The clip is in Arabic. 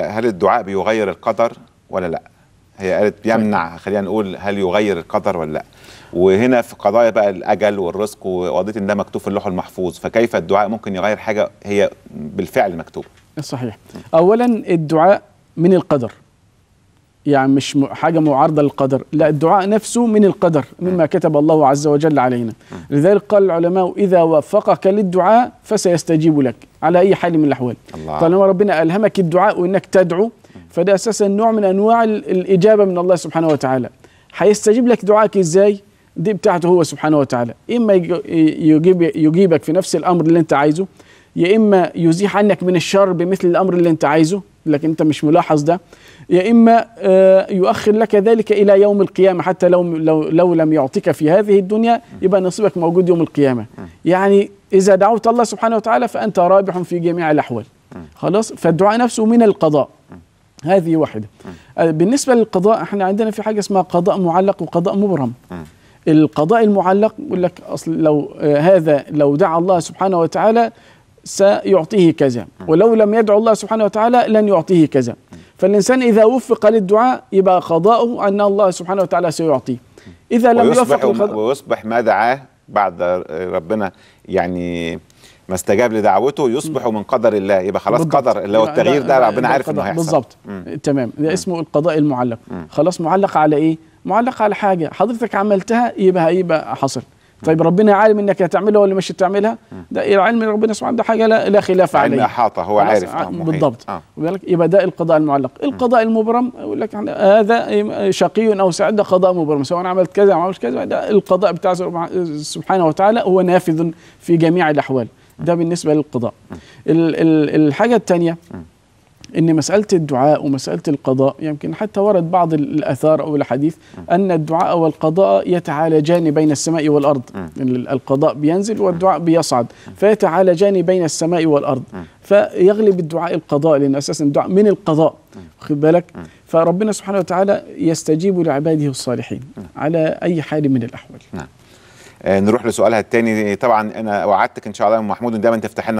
هل الدعاء بيغير القدر ولا لا هي قالت بيمنع طيب. خلينا نقول هل يغير القدر ولا لا وهنا في قضايا بقى الاجل والرزق وقضيه ان ده مكتوب في اللوح المحفوظ فكيف الدعاء ممكن يغير حاجه هي بالفعل مكتوبه صحيح اولا الدعاء من القدر يعني مش حاجة معارضة للقدر لا الدعاء نفسه من القدر مما كتب الله عز وجل علينا لذلك قال العلماء إذا وفقك للدعاء فسيستجيب لك على أي حال من الأحوال طالما ربنا ألهمك الدعاء وإنك تدعو فده أساسا نوع من أنواع الإجابة من الله سبحانه وتعالى هيستجيب لك دعائك إزاي دي بتاعته هو سبحانه وتعالى إما يجيب يجيبك في نفس الأمر اللي أنت عايزه يا إما يزيح عنك من الشر بمثل الأمر اللي أنت عايزه لك انت مش ملاحظ ده يا اما آه، يؤخر لك ذلك الى يوم القيامه حتى لو لو لو لم يعطيك في هذه الدنيا يبقى نصيبك موجود يوم القيامه يعني اذا دعوت الله سبحانه وتعالى فانت رابح في جميع الاحوال خلاص فالدعاء نفسه من القضاء هذه واحده آه، بالنسبه للقضاء احنا عندنا في حاجه اسمها قضاء معلق وقضاء مبرم القضاء المعلق يقول لك اصل لو آه، هذا لو دعا الله سبحانه وتعالى سيعطيه كذا نعم. ولو لم يدعو الله سبحانه وتعالى لن يعطيه كذا نعم. فالإنسان إذا وفق للدعاء يبقى قضاؤه أن الله سبحانه وتعالى سيعطيه إذا لم يوفق ويصبح ما دعاه بعد ربنا يعني ما استجاب لدعوته يصبح من قدر الله يبقى خلاص بالضبط. قدر اللي هو التغيير ده ربنا عارف انه هيحصل بالظبط تمام ده اسمه القضاء المعلق خلاص معلق على ايه معلق على حاجه حضرتك عملتها يبقى يبقى حصل طيب ربنا عالم انك هتعملها ولا مش هتعملها ده إيه العلم ربنا سبحانه ده حاجه لا, لا خلاف عليه علم احاطه هو عارف بالضبط آه. يبقى ده القضاء المعلق القضاء المبرم يقول لك هذا شقي او سعيد ده قضاء مبرم سواء عملت كذا او عملت كذا ده القضاء بتاع سبحانه وتعالى هو نافذ في جميع الاحوال ده بالنسبه للقضاء الحاجه الثانيه ان مساله الدعاء ومساله القضاء يمكن حتى ورد بعض الاثار او الحديث ان الدعاء والقضاء يتعالجان بين السماء والارض القضاء بينزل والدعاء بيصعد فيتعالجان بين السماء والارض فيغلب الدعاء القضاء لان اساسا الدعاء من القضاء واخد بالك فربنا سبحانه وتعالى يستجيب لعباده الصالحين على اي حال من الاحوال نعم آه، نروح لسؤالها الثاني طبعا انا وعدتك ان شاء الله محمود دايما تفتح لنا